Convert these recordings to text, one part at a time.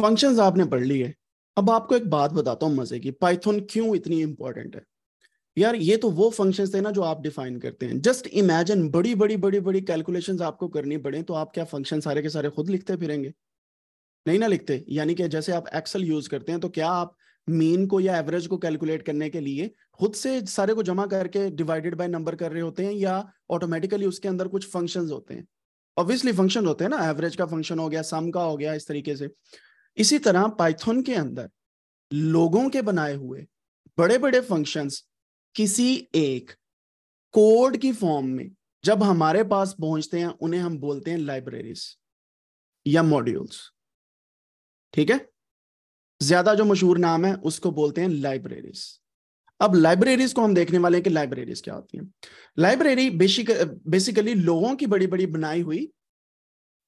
Functions आपने पढ़ लिए अब आपको एक बात बताता हूँ मजे की पाइथन क्यों इतनी इंपॉर्टेंट है यार ये तो वो फंक्शन थे ना जो आप डिफाइन करते हैं जस्ट इमेजिन बड़ी बड़ी बड़ी बड़ी कैलकुलेशन आपको करनी पड़े तो आप क्या फंक्शन सारे के सारे खुद लिखते फिरेंगे नहीं ना लिखते यानी कि जैसे आप एक्सेल यूज करते हैं तो क्या आप मीन को या एवरेज को कैलकुलेट करने के लिए खुद से सारे को जमा करके डिवाइडेड बाय नंबर कर रहे होते हैं या ऑटोमेटिकली उसके अंदर कुछ फंक्शंस होते हैं ऑब्वियसली फंक्शन होते हैं ना एवरेज का फंक्शन हो गया सम का हो गया इस तरीके से इसी तरह पाइथन के अंदर लोगों के बनाए हुए बड़े बड़े फंक्शंस किसी एक कोड की फॉर्म में जब हमारे पास पहुंचते हैं उन्हें हम बोलते हैं लाइब्रेरीज या मॉड्यूल्स ठीक है ज्यादा जो मशहूर नाम है उसको बोलते हैं लाइब्रेरीज अब लाइब्रेरीज को हम देखने वाले हैं कि लाइब्रेरीज क्या होती हैं लाइब्रेरी बेसिक बेसिकली लोगों की बड़ी बड़ी बनाई हुई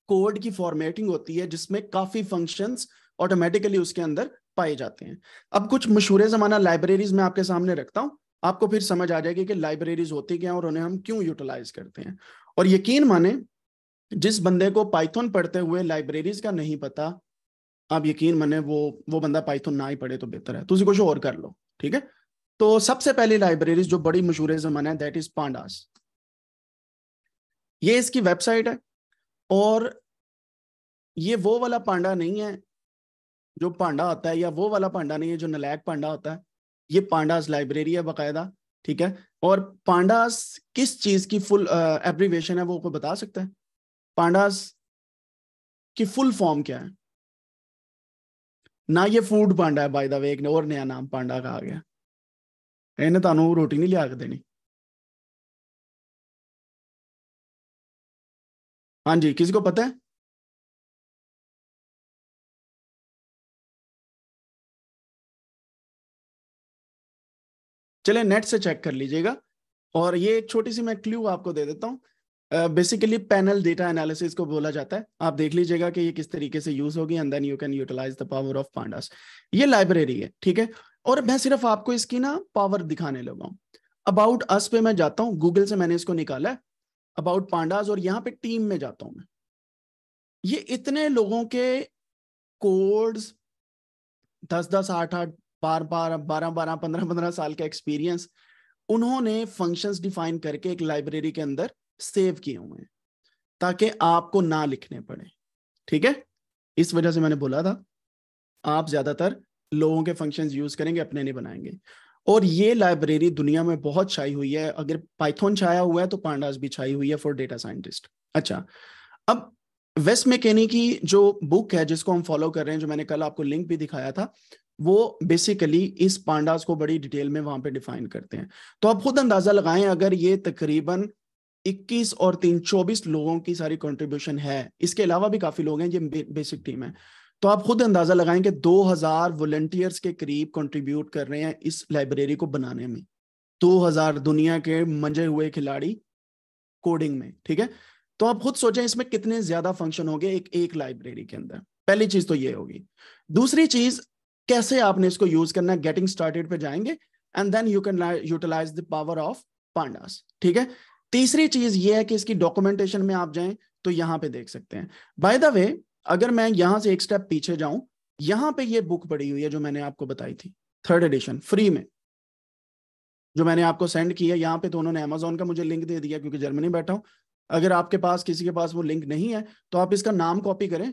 कोड की फॉर्मेटिंग होती है जिसमें काफी फंक्शंस ऑटोमेटिकली उसके अंदर पाए जाते हैं अब कुछ मशहूर जमाना लाइब्रेरीज में आपके सामने रखता हूँ आपको फिर समझ आ जाएगी कि लाइब्रेरीज होती क्या और उन्हें हम क्यों यूटिलाइज करते हैं और यकीन माने जिस बंदे को पाइथन पढ़ते हुए लाइब्रेरीज का नहीं पता आप यकीन माने वो वो बंदा पाइथन ना ही पढ़े तो बेहतर है तुझे तो कुछ और कर लो ठीक है तो सबसे पहली लाइब्रेरीज जो बड़ी मशहूर जमाना है दैट इज पांडास ये इसकी वेबसाइट है और ये वो वाला पांडा नहीं है जो पांडा आता है या वो वाला पांडा नहीं है जो नलैक पांडा होता है ये पांडास लाइब्रेरी है बाकायदा ठीक है और पांडास किस चीज की फुल एब्रीवेशन है वो को बता सकता है पांडास की फुल फॉर्म क्या है ना ये फूड पांडा है बाय द वे एक ने और नया नाम पांडा का आ गया इन्हें तुम रोटी नहीं लिया ਕੇ हाँ जी किसी को पता है चले नेट से चेक कर लीजिएगा और ये एक छोटी सी मैं क्ल्यू आपको दे देता हूँ बेसिकली पैनल डेटा एनालिसिस को बोला जाता है आप देख लीजिएगा कि ये किस तरीके से यूज होगी and then you can utilise the power of pandas ये लाइब्रेरी है ठीक है और मैं सिर्फ आपको इसकी ना पावर दिखाने लगा अबाउट अस पे मैं जाता हूँ गूगल से मैंने इसको निकाला है अबाउट पांडाज और यहां पे टीम में जाता हूं मैं ये इतने लोगों के कोड्स दस दस आठ आठ बार बारह बारह बारह पंद्रह पंद्रह साल का एक्सपीरियंस उन्होंने फंक्शंस डिफाइन करके एक लाइब्रेरी के अंदर सेव किए हुए हैं ताकि आपको ना लिखने पड़े ठीक है इस वजह से मैंने बोला था आप ज्यादातर लोगों के फंक्शंस यूज करेंगे अपने नहीं बनाएंगे और ये लाइब्रेरी दुनिया में बहुत छाई हुई है अगर पाइथन छाया हुआ है तो पांडास भी छाई हुई है फॉर डेटा साइंटिस्ट अच्छा अब वेस्ट मेकेनी की जो बुक है जिसको हम फॉलो कर रहे हैं जो मैंने कल आपको लिंक भी दिखाया था वो बेसिकली इस पांडास को बड़ी डिटेल में वहां पे डिफाइन करते हैं तो आप खुद अंदाजा लगाएं अगर ये तकरीबन 21 और 3 24 लोगों की सारी कंट्रीब्यूशन है इसके अलावा भी काफी लोग हैं ये बेसिक टीम है तो आप खुद अंदाजा लगाएं कि 2000 वॉलेंटियर्स के करीब कंट्रीब्यूट कर रहे हैं इस लाइब्रेरी को बनाने में 2000 दुनिया के मंजे हुए खिलाड़ी कोडिंग में ठीक है तो आप खुद सोचें इसमें कितने ज्यादा फंक्शन गए एक एक लाइब्रेरी के अंदर पहली चीज तो ये होगी दूसरी चीज कैसे आपने इसको यूज करना है गेटिंग स्टार्टेड पे जाएंगे and then you can utilise the power of pandas ठीक है तीसरी चीज ये है कि इसकी डॉक्यूमेंटेशन में आप जाएं तो यहां पे देख सकते हैं बाय द वे अगर मैं यहाँ से एक स्टेप पीछे जाऊं यहाँ पे ये बुक पड़ी हुई है जो मैंने आपको बताई थी थर्ड एडिशन फ्री में जो मैंने आपको सेंड किया यहाँ पे तो उन्होंने अमेजोन का मुझे लिंक दे दिया क्योंकि जर्मनी बैठा हूं अगर आपके पास किसी के पास वो लिंक नहीं है तो आप इसका नाम कॉपी करें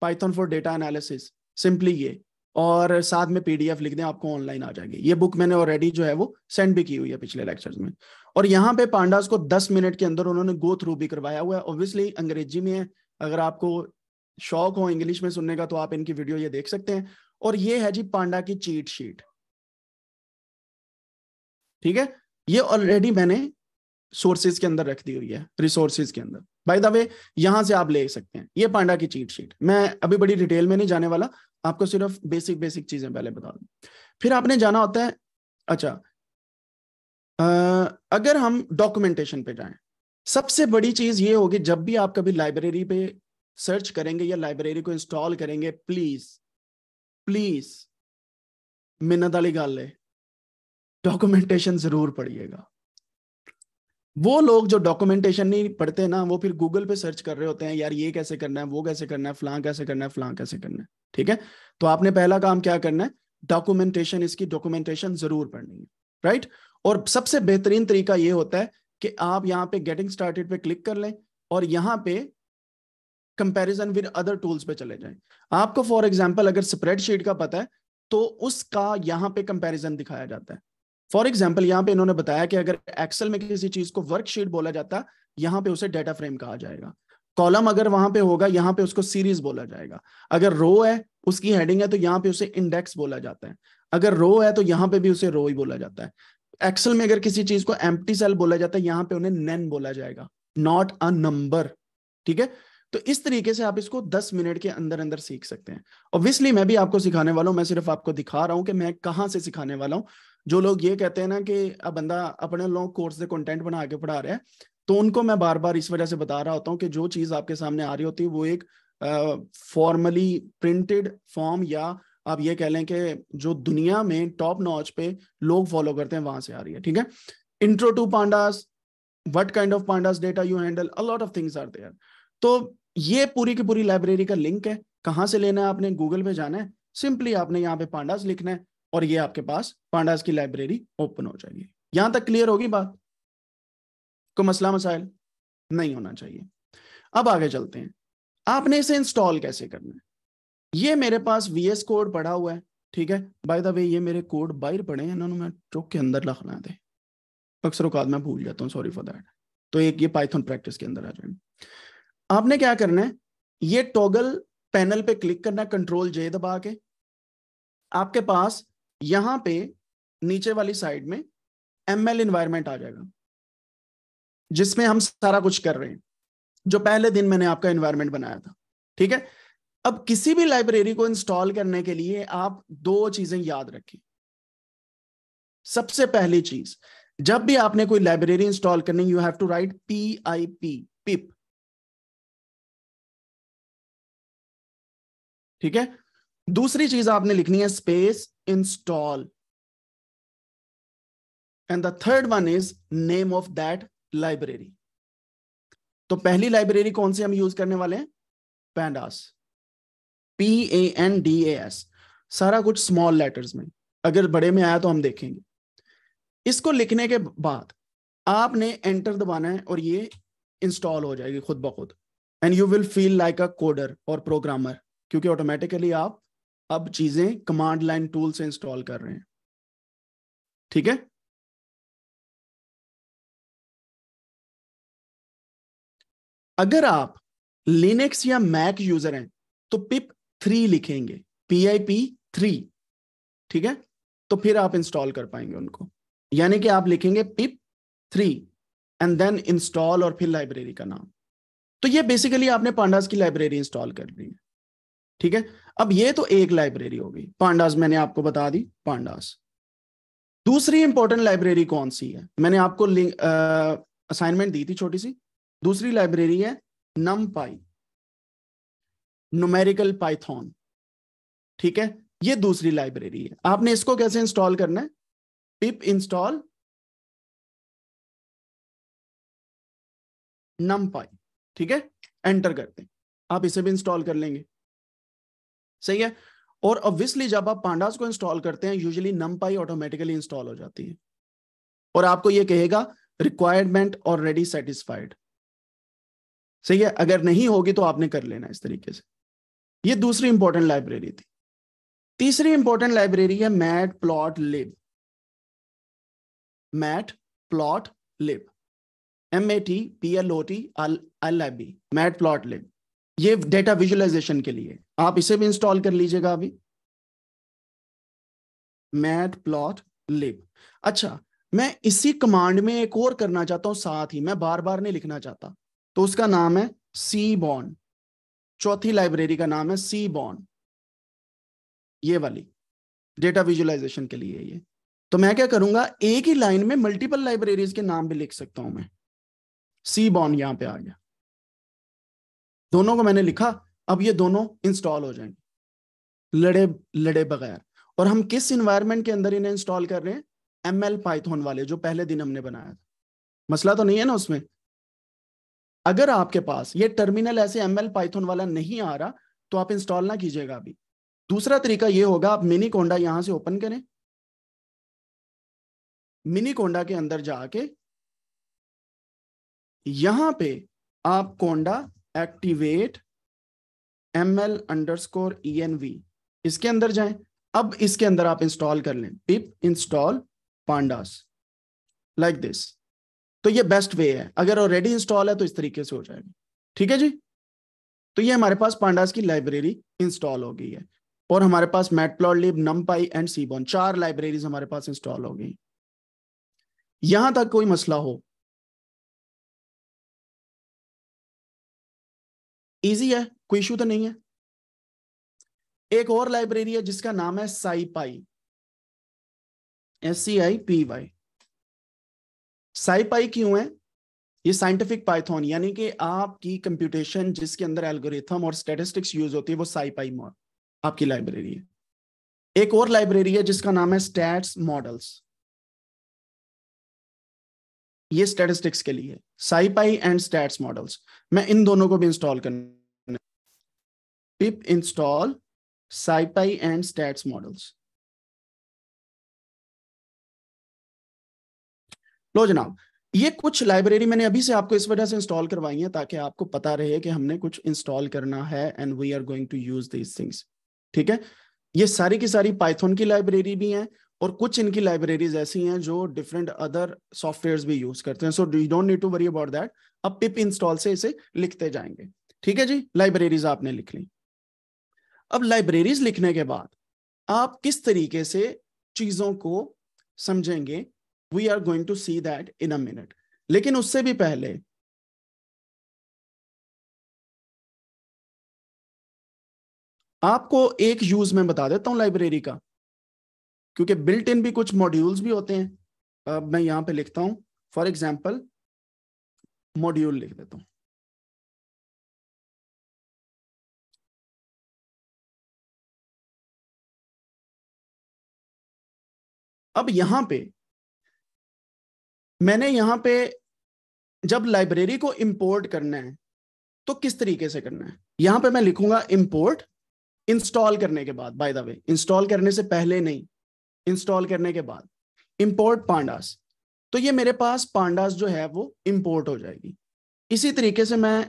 Python for data analysis simply ये और साथ में पीडीएफ लिख दें आपको ऑनलाइन आ जाएगी ये बुक मैंने ऑलरेडी जो है वो सेंड भी की हुई है पिछले लेक्चर्स में और यहाँ पे पांडास को 10 मिनट के अंदर उन्होंने गो थ्रू भी करवाया हुआ है ऑब्वियसली अंग्रेजी में है अगर आपको शौक हो इंग्लिश में सुनने का तो आप इनकी वीडियो ये देख सकते हैं और ये है जी पांडा की चीट शीट ठीक है ये ऑलरेडी मैंने सोर्सेज के अंदर रख दी हुई है रिसोर्सेज के अंदर बाय द वे यहां से आप ले सकते हैं ये पांडा की चीट शीट मैं अभी बड़ी डिटेल में नहीं जाने वाला आपको सिर्फ बेसिक बेसिक चीजें पहले बता दू फिर आपने जाना होता है अच्छा आ, अगर हम डॉक्यूमेंटेशन पे जाएं सबसे बड़ी चीज ये होगी जब भी आप कभी लाइब्रेरी पे सर्च करेंगे या लाइब्रेरी को इंस्टॉल करेंगे प्लीज प्लीज मिन्नत गल है डॉक्यूमेंटेशन जरूर पढ़िएगा वो लोग जो डॉक्यूमेंटेशन नहीं पढ़ते ना वो फिर गूगल पे सर्च कर रहे होते हैं यार ये कैसे करना है वो कैसे करना है फ्लां कैसे करना है फ्लां कैसे करना है ठीक है तो आपने पहला काम क्या करना है डॉक्यूमेंटेशन इसकी डॉक्यूमेंटेशन जरूर पढ़नी है राइट और सबसे बेहतरीन तरीका ये होता है कि आप यहाँ पे गेटिंग स्टार्टेड पे क्लिक कर लें और यहाँ पे कंपैरिजन विद अदर टूल्स पे चले जाएं आपको फॉर एग्जांपल अगर स्प्रेडशीट का पता है तो उसका यहाँ पे कंपैरिजन दिखाया जाता है फॉर एग्जांपल यहाँ पे इन्होंने बताया कि अगर एक्सेल में किसी चीज को वर्कशीट बोला जाता है यहाँ पे उसे डेटा फ्रेम कहा जाएगा कॉलम अगर वहां पे होगा यहाँ पे उसको सीरीज बोला जाएगा अगर रो है उसकी हेडिंग है तो यहाँ पे उसे इंडेक्स बोला जाता है अगर रो है तो यहाँ पे भी उसे रो ही बोला जाता है एक्सेल में अगर किसी चीज को एम्प्टी सेल बोला जाता है यहाँ पे उन्हें नैन बोला जाएगा नॉट अ नंबर ठीक है तो इस तरीके से आप इसको 10 मिनट के अंदर अंदर सीख सकते हैं ऑब्वियसली मैं भी आपको सिखाने वाला हूँ मैं सिर्फ आपको दिखा रहा हूँ कि मैं कहाँ से सिखाने वाला हूँ जो लोग ये कहते हैं ना कि अब बंदा अपने लोग कोर्स से कंटेंट बना के पढ़ा रहा है तो उनको मैं बार बार इस वजह से बता रहा होता हूँ कि जो चीज आपके सामने आ रही होती है वो एक फॉर्मली प्रिंटेड फॉर्म या आप ये कह लें कि जो दुनिया में टॉप नॉच पे लोग फॉलो करते हैं वहां से आ रही है ठीक है intro to pandas what kind of pandas data you handle a lot of things are there तो ये पूरी की पूरी लाइब्रेरी का लिंक है कहां से लेना है आपने गूगल पे जाना है सिंपली आपने यहाँ पे पांडास लिखना है और ये आपके पास पांडास की लाइब्रेरी ओपन हो जाएगी यहां तक क्लियर होगी बात को मसला मसाइल नहीं होना चाहिए अब आगे चलते हैं आपने इसे इंस्टॉल कैसे करना है ये मेरे पास वीएस कोड पड़ा हुआ है ठीक है बाय द वे ये मेरे कोड बाहर पड़े हैं इन्होंने मैं चौक के अंदर लखना थे अक्सर मैं भूल जाता हूँ सॉरी फॉर दैट तो एक ये पाइथन प्रैक्टिस के अंदर आ जाएंगे आपने क्या करना है ये टॉगल पैनल पे क्लिक करना कंट्रोल जे दबा के आपके पास यहां पे नीचे वाली साइड में एम एल आ जाएगा जिसमें हम सारा कुछ कर रहे हैं जो पहले दिन मैंने आपका एनवायरमेंट बनाया था ठीक है अब किसी भी लाइब्रेरी को इंस्टॉल करने के लिए आप दो चीजें याद रखें सबसे पहली चीज जब भी आपने कोई लाइब्रेरी इंस्टॉल करनी you have to write P I P pip ठीक है दूसरी चीज आपने लिखनी है space install and the third one is name of that library तो पहली लाइब्रेरी कौन सी हम यूज करने वाले हैं pandas P A N D A S सारा कुछ स्मॉल लेटर्स में अगर बड़े में आया तो हम देखेंगे इसको लिखने के बाद आपने एंटर दबाना है और ये इंस्टॉल हो जाएगी खुद ब खुद and you will feel like a coder और प्रोग्रामर क्योंकि ऑटोमेटिकली आप अब चीजें कमांड लाइन टूल से इंस्टॉल कर रहे हैं ठीक है अगर आप लिनक्स या मैक यूजर हैं तो पिप थ्री लिखेंगे पी आई पी थ्री ठीक है तो फिर आप इंस्टॉल कर पाएंगे उनको यानी कि आप लिखेंगे pip three and then install और फिर लाइब्रेरी का नाम तो ये बेसिकली आपने पांडास की लाइब्रेरी इंस्टॉल कर ली है ठीक है अब ये तो एक लाइब्रेरी होगी पांडास मैंने आपको बता दी पांडास दूसरी इंपॉर्टेंट लाइब्रेरी कौन सी है मैंने आपको असाइनमेंट दी थी छोटी सी दूसरी लाइब्रेरी है नम पाई नोमेरिकल पाइथॉन ठीक है ये दूसरी लाइब्रेरी है आपने इसको कैसे इंस्टॉल करना है पिप इंस्टॉल नम पाई ठीक है एंटर करते हैं आप इसे भी इंस्टॉल कर लेंगे सही है और ऑब्वियसली जब आप पांडास को इंस्टॉल करते हैं यूजली नमपाई ऑटोमेटिकली इंस्टॉल हो जाती है और आपको ये कहेगा रिक्वायरमेंट ऑलरेडी सेटिस्फाइड सही है अगर नहीं होगी तो आपने कर लेना इस तरीके से ये दूसरी इंपॉर्टेंट लाइब्रेरी थी तीसरी इंपॉर्टेंट लाइब्रेरी है mat plot matplotlib mat plot matplotlib M A T P L O T L I B mat plot लिब ये डेटा विजुअलाइजेशन के लिए आप इसे भी इंस्टॉल कर लीजिएगा अभी मैट प्लॉट लिब अच्छा मैं इसी कमांड में एक और करना चाहता हूं साथ ही मैं बार बार नहीं लिखना चाहता तो उसका नाम है सी बॉन चौथी लाइब्रेरी का नाम है सी बॉन ये वाली डेटा विजुअलाइजेशन के लिए ये तो मैं क्या करूंगा एक ही लाइन में मल्टीपल लाइब्रेरीज के नाम भी लिख सकता हूं मैं सी बॉन यहां पे आ गया दोनों को मैंने लिखा अब ये दोनों इंस्टॉल हो जाएंगे लड़े लड़े बगैर और हम किस इन्वायरमेंट के अंदर इन्हें इंस्टॉल कर रहे हैं एम एल पाइथोन वाले जो पहले दिन हमने बनाया था मसला तो नहीं है ना उसमें अगर आपके पास ये टर्मिनल ऐसे एम एल पाइथोन वाला नहीं आ रहा तो आप इंस्टॉल ना कीजिएगा अभी दूसरा तरीका ये होगा आप मिनी कोंडा यहां से ओपन करें मिनी कोंडा के अंदर जाके यहां पे आप conda activate M L underscore E N V इसके अंदर जाए अब इसके अंदर आप इंस्टॉल कर लें pip install pandas like this तो ये बेस्ट वे है अगर ऑलरेडी इंस्टॉल है तो इस तरीके से हो जाएगा ठीक है जी तो ये हमारे पास पांडास की लाइब्रेरी इंस्टॉल हो गई है और हमारे पास मैटप्लॉटलिब नमपाई एंड सीबॉन चार लाइब्रेरीज हमारे पास इंस्टॉल हो गई यहां तक कोई मसला हो इजी है कोई इशू तो नहीं है एक और लाइब्रेरी है जिसका नाम है SciPy S C I P Y SciPy क्यों है ये साइंटिफिक पाइथन यानी कि आपकी कंप्यूटेशन जिसके अंदर एल्गोरिथम और स्टेटिस्टिक्स यूज होती है वो साई पाई आपकी लाइब्रेरी है एक और लाइब्रेरी है जिसका नाम है स्टैट्स मॉडल्स ये स्टेटिस्टिक्स के लिए साइपाई एंड स्टैट्स मॉडल्स मैं इन दोनों को भी इंस्टॉल करना pip install SciPy and statsmodels लो जनाब ये कुछ लाइब्रेरी मैंने अभी से आपको इस वजह से इंस्टॉल करवाई है ताकि आपको पता रहे कि हमने कुछ इंस्टॉल करना है and we are going to use these things ठीक है ये सारी की सारी पाइथन की लाइब्रेरी भी हैं और कुछ इनकी लाइब्रेरीज ऐसी हैं जो डिफरेंट अदर सॉफ्टवेयर भी यूज करते हैं so you don't need to worry about that अब पिप इंस्टॉल से इसे लिखते जाएंगे ठीक है जी लाइब्रेरीज आपने लिख ली अब लाइब्रेरीज लिखने के बाद आप किस तरीके से चीजों को समझेंगे we are going to see that in a minute लेकिन उससे भी पहले आपको एक यूज में बता देता हूं लाइब्रेरी का क्योंकि बिल्ट इन भी कुछ मॉड्यूल्स भी होते हैं अब मैं यहां पे लिखता हूं फॉर एग्जाम्पल मॉड्यूल लिख देता हूं अब यहां पे मैंने यहां पे जब लाइब्रेरी को इंपोर्ट करना है तो किस तरीके से करना है यहां पे मैं लिखूंगा इंपोर्ट इंस्टॉल करने के बाद बाय द वे इंस्टॉल करने से पहले नहीं इंस्टॉल करने के बाद इंपोर्ट पांडास तो ये मेरे पास पांडास जो है वो इंपोर्ट हो जाएगी इसी तरीके से मैं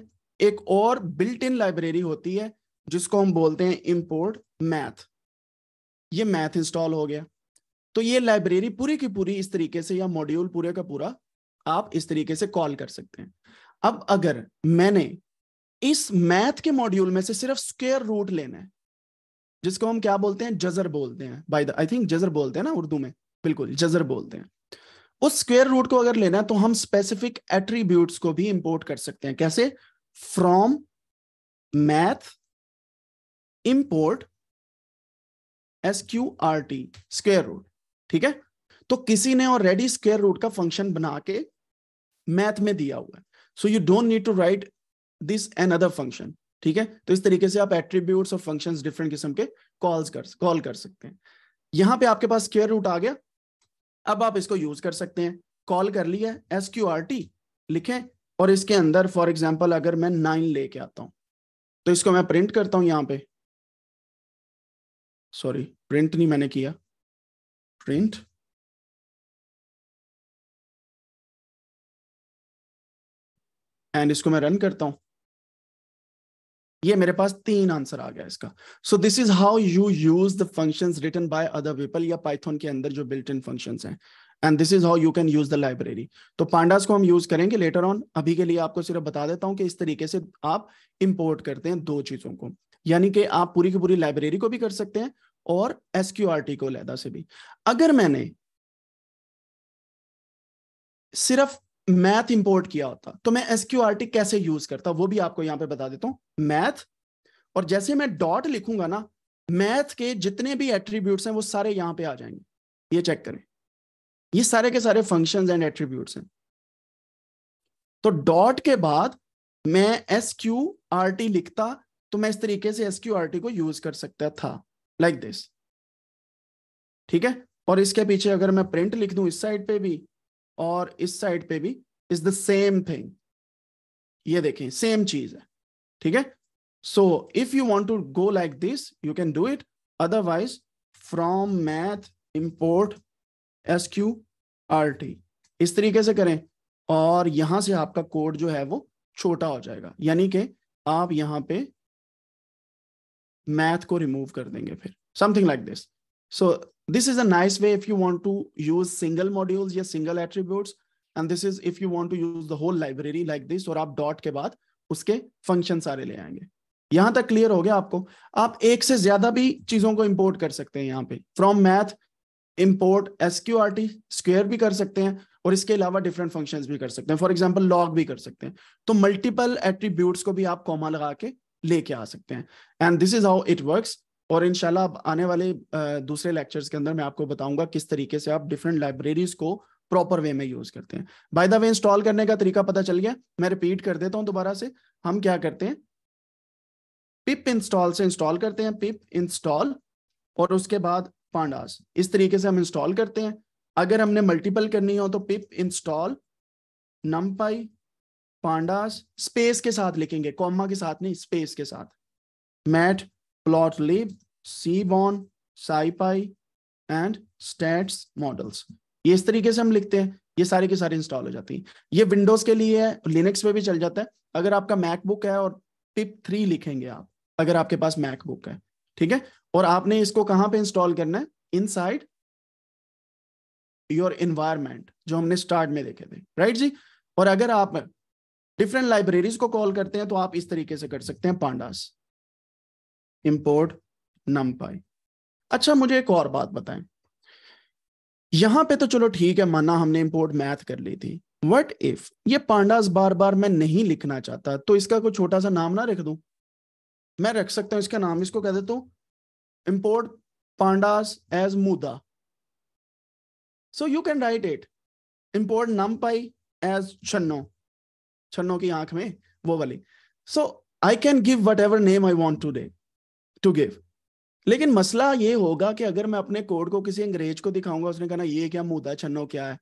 एक और बिल्ट इन लाइब्रेरी होती है जिसको हम बोलते हैं इंपोर्ट मैथ ये मैथ इंस्टॉल हो गया तो ये लाइब्रेरी पूरी की पूरी इस तरीके से या मॉड्यूल पूरे का पूरा आप इस तरीके से कॉल कर सकते हैं अब अगर मैंने इस मैथ के मॉड्यूल में से सिर्फ स्क्वेयर रूट लेना है जिसको हम क्या बोलते हैं जजर बोलते हैं बाई द आई थिंक जजर बोलते हैं ना उर्दू में बिल्कुल जजर बोलते हैं उस स्क्वेयर रूट को अगर लेना है तो हम स्पेसिफिक एट्रीब्यूट्स को भी इंपोर्ट कर सकते हैं कैसे from math import S Q R T स्क्र रूट ठीक है तो किसी ने ऑलरेडी स्क्वेयर रूट का फंक्शन बना के मैथ में दिया हुआ है so you don't need to write this another function ठीक है तो इस तरीके से आप एट्रीब्यूट्स और फंक्शंस डिफरेंट किस्म के कॉल्स कर कॉल कर सकते हैं यहां पे आपके पास स्क्र रूट आ गया अब आप इसको यूज कर सकते हैं कॉल कर लिया एस क्यू आर टी लिखे और इसके अंदर फॉर एग्जाम्पल अगर मैं नाइन लेके आता हूं तो इसको मैं प्रिंट करता हूं यहां पे सॉरी प्रिंट नहीं मैंने किया प्रिंट एंड इसको मैं रन करता हूं ये मेरे पास तीन आंसर आ गया इसका so this is how you use the functions written by other people या पाइथन के अंदर जो बिल्ट इन फंक्शंस हैं and this is how you can use the library तो पांडास को हम यूज करेंगे लेटर ऑन अभी के लिए आपको सिर्फ बता देता हूं कि इस तरीके से आप इंपोर्ट करते हैं दो चीजों को यानी कि आप पूरी की पूरी लाइब्रेरी को भी कर सकते हैं और एसक्यूआरटी को लैदा से भी अगर मैंने सिर्फ मैथ इंपोर्ट किया होता तो मैं एसक्यूआरटी कैसे यूज करता वो भी आपको यहां पे बता देता हूं मैथ और जैसे मैं डॉट लिखूंगा ना मैथ के जितने भी एट्रीब्यूट हैं वो सारे यहां पे आ जाएंगे ये चेक करें ये सारे के सारे फंक्शन एंड एट्रीब्यूट हैं तो डॉट के बाद मैं एस क्यू आर टी लिखता तो मैं इस तरीके से एस क्यू आर टी को यूज कर सकता था लाइक like दिस ठीक है और इसके पीछे अगर मैं प्रिंट लिख दूं इस साइड पे भी और इस साइड पे भी इज द सेम थिंग ये देखें सेम चीज है ठीक है so if you want to go like this you can do it otherwise from math import S Q R T इस तरीके से करें और यहां से आपका कोड जो है वो छोटा हो जाएगा यानी कि आप यहां पे मैथ को रिमूव कर देंगे फिर something like this so This is a nice way if you want to use single modules या single attributes. And this is if you want to use the whole library like this और आप dot के बाद उसके function सारे ले आएंगे यहां तक clear हो गया आपको आप एक से ज्यादा भी चीजों को import कर सकते हैं यहाँ पे from math import sqrt square भी कर सकते हैं और इसके अलावा डिफरेंट फंक्शंस भी कर सकते हैं फॉर एग्जांपल लॉग भी कर सकते हैं तो मल्टीपल एट्रीब्यूट्स को भी आप कॉमा लगा के लेके आ सकते हैं and this is how it works और इनशाला आने वाले दूसरे लेक्चर्स के अंदर मैं आपको बताऊंगा किस तरीके से आप डिफरेंट लाइब्रेरीज को प्रॉपर वे में यूज करते हैं बाय द वे इंस्टॉल करने का तरीका पता चल गया मैं रिपीट कर देता हूं दोबारा से हम क्या करते हैं पिप इंस्टॉल से इंस्टॉल करते हैं पिप इंस्टॉल और उसके बाद पांडास इस तरीके से हम इंस्टॉल करते हैं अगर हमने मल्टीपल करनी हो तो pip install py pandas space के साथ लिखेंगे कॉमा के साथ नहीं स्पेस के साथ mat plotlib, seaborn, scipy and statsmodels ये इस तरीके से हम लिखते हैं ये सारे के सारे इंस्टॉल हो जाती है ये विंडोज के लिए है लिनक्स पे भी चल जाता है अगर आपका मैकबुक है और टिप थ्री लिखेंगे आप अगर आपके पास मैकबुक है ठीक है और आपने इसको कहाँ पे इंस्टॉल करना है इनसाइड योर इन्वायरमेंट जो हमने स्टार्ट में देखे थे राइट जी और अगर आप डिफरेंट लाइब्रेरीज को कॉल करते हैं तो आप इस तरीके से कर सकते हैं पांडास नम numpy अच्छा मुझे एक और बात बताएं यहां पे तो चलो ठीक है माना हमने इम्पोर्ट मैथ कर ली थी वट इफ ये पांडास बार बार मैं नहीं लिखना चाहता तो इसका कोई छोटा सा नाम ना रख दू मैं रख सकता हूं इसका नाम इसको कह देता हूं इम्पोर्ट पांडास एज मुदा so you can write it import NumPy as छन्नो छन्नो की आंख में वो वाली so I can give whatever name I want to day to give लेकिन मसला ये होगा कि अगर मैं अपने कोड को किसी अंग्रेज को दिखाऊंगा उसने कहना ये क्या मुद्दा छन्नो क्या है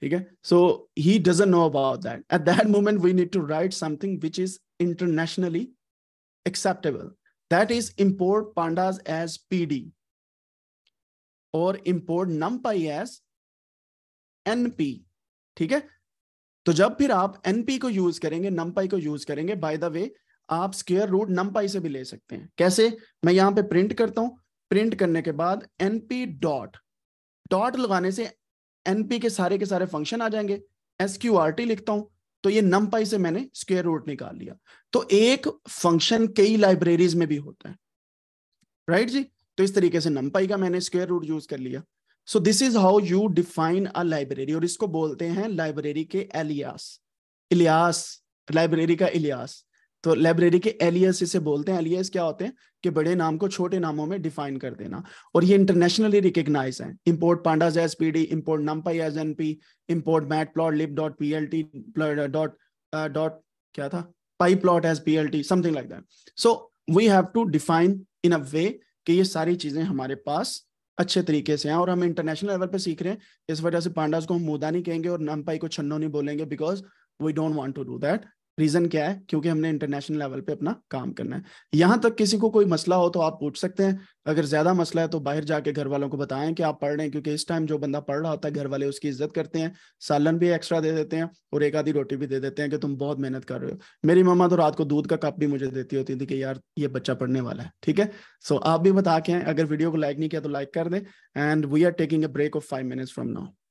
ठीक है so he doesn't know about that at that moment we need to write something which is internationally acceptable that is import pandas as P D और import NumPy as N P ठीक है तो जब फिर आप NP को use करेंगे नम पाई को यूज करेंगे बाय द वे आप स्केयर रूट नम से भी ले सकते हैं कैसे मैं यहाँ पे प्रिंट करता हूँ प्रिंट करने के बाद एनपी डॉट डॉट लगाने से एनपी के सारे के सारे फंक्शन आ जाएंगे एस क्यू आर टी लिखता हूं तो ये नम पाई से मैंने स्केयर रूट निकाल लिया तो एक फंक्शन कई लाइब्रेरीज में भी होता है राइट right जी तो इस तरीके से नम पाई का मैंने स्केयर रूट यूज कर लिया so this is how you define a library और इसको बोलते हैं लाइब्रेरी के एलियास इलियास लाइब्रेरी का इलियास तो लाइब्रेरी के एलियस इसे बोलते हैं एलियस क्या होते हैं कि बड़े नाम को छोटे नामों में डिफाइन कर देना और ये इंटरनेशनली रिकग्नाइज है import pandas as p d import numpy as N p import matplotlib dot p l t dot dot क्या था pyplot as p l t something like that so we have to define in a way कि ये सारी चीजें हमारे पास अच्छे तरीके से हैं और हम इंटरनेशनल लेवल पे सीख रहे हैं इस वजह से पांडाज को हम मोदा नहीं कहेंगे और नमपाई को छन्नो नहीं बोलेंगे because we don't want to do that reason क्या है क्योंकि हमने इंटरनेशनल लेवल पे अपना काम करना है यहां तक किसी को कोई मसला हो तो आप पूछ सकते हैं अगर ज्यादा मसला है तो बाहर जाके घर वालों को बताएं कि आप पढ़ रहे हैं क्योंकि इस टाइम जो बंदा पढ़ रहा होता है घर वाले उसकी इज्जत करते हैं सालन भी एक्स्ट्रा दे देते हैं और एक आधी रोटी भी दे देते हैं कि तुम बहुत मेहनत कर रहे हो मेरी मम्मा तो रात को दूध का कप भी मुझे देती होती थी कि यार ये बच्चा पढ़ने वाला है ठीक है सो आप भी बता के अगर वीडियो को लाइक नहीं किया तो लाइक कर दें and we are taking a break of five minutes from now